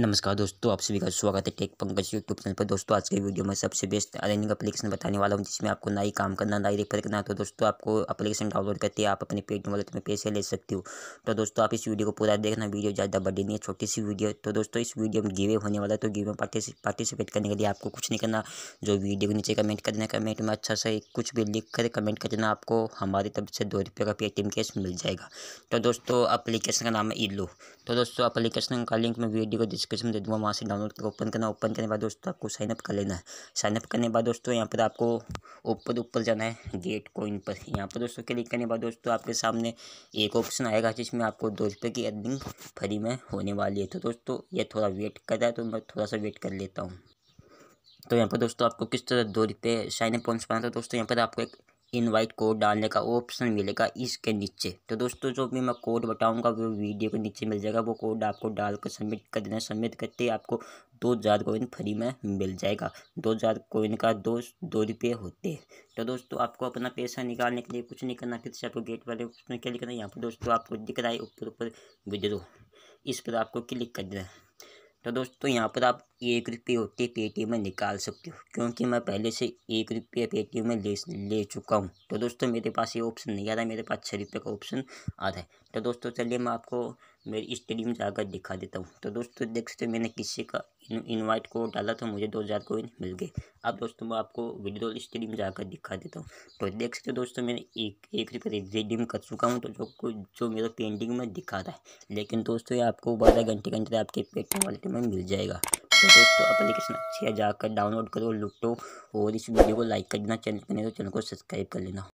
नमस्कार दोस्तों आप सभी का स्वागत है टेक पंकज यूट्यूब चैनल पर दोस्तों आज के वीडियो में सबसे बेस्ट अर्निंग एप्लीकेशन बताने वाला हूं जिसमें आपको ना ही काम करना ना ही रेफर करना तो दोस्तों आपको एप्लीकेशन डाउनलोड करके आप अपने पेट वॉलेट में पैसे ले सकते हो तो दोस्तों आप इस वीडियो को पूरा देखना वीडियो ज़्यादा बड़ी नहीं है छोटी सी वीडियो तो दोस्तों इस वीडियो में गिवे होने वाला है तो गिवे में पार्टिसिपेट करने के लिए आपको कुछ नहीं करना जो वीडियो नीचे कमेंट करना कमेंट में अच्छा से कुछ भी लिख कर कमेंट देना आपको हमारी तरफ से दो रुपये का पेटीएम कैश मिल जाएगा तो दोस्तों अप्लीकेशन का नाम है ईलो तो दोस्तों अप्लीकेशन का लिंक में वीडियो को डिस्क्रिप्शन दे दूँगा वहाँ से डाउनलोड कर ओपन करना ओपन करने के बाद दोस्तों आपको साइनअप कर लेना है साइनअप करने के बाद दोस्तों यहाँ पर आपको ऊपर ऊपर जाना है गेट कोइन पर यहाँ पर दोस्तों क्लिक करने के बाद दोस्तों आपके सामने एक ऑप्शन आएगा जिसमें आपको दो रुपये की अर्निंग फ्री में होने वाली है तो दोस्तों ये थोड़ा वेट कर रहा है तो मैं थोड़ा सा वेट कर लेता हूँ तो यहाँ पर दोस्तों आपको किस तरह दो रुपये साइनअप पहुँच पाना था तो दोस्तों यहाँ पर आपको एक इनवाइट कोड डालने का ऑप्शन मिलेगा इसके नीचे तो दोस्तों जो भी मैं कोड बताऊंगा वो वीडियो के नीचे मिल जाएगा वो कोड आपको डाल कर सबमिट कर देना सबमिट करते ही आपको दो हज़ार कोइन फ्री में मिल जाएगा दो हज़ार कोइन का दो दो रुपये होते हैं तो दोस्तों आपको अपना पैसा निकालने के लिए कुछ नहीं करना फिर से आपको गेट वाले उसमें क्या लिखना यहाँ पर दोस्तों आपको दिख रहा है ऊपर ऊपर विद्रो इस पर आपको क्लिक कर देना है तो दोस्तों यहाँ पर आप एक रुपये होते पेटीएम में निकाल सकते हो क्योंकि मैं पहले से एक रुपये पेटीएम में ले ले चुका हूँ तो दोस्तों मेरे पास ये ऑप्शन नहीं आता मेरे पास छः रुपये का ऑप्शन आता है तो दोस्तों चलिए मैं आपको मेरी स्टेडियम में जाकर दिखा देता हूँ तो दोस्तों देख सकते हो मैंने किसी का इनवाइट कोड डाला तो मुझे दो हज़ार कोइन मिल गए अब दोस्तों मैं आपको विड्रोल स्टेडियम में जाकर दिखा देता हूँ तो देख सकते हो दोस्तों मैंने एक एक रुपये रिडीम कर चुका हूँ तो जो कुछ जो मेरा पेंटिंग में दिखा रहा है लेकिन दोस्तों ये आपको बारह घंटे घंटे आपके पेटीएम वॉलेट में मिल जाएगा तो दोस्तों अपलीकेशन अच्छी है जाकर डाउनलोड करो लुटो और इस वीडियो को लाइक कर देना चैनल पर नहीं तो चैनल को सब्सक्राइब कर लेना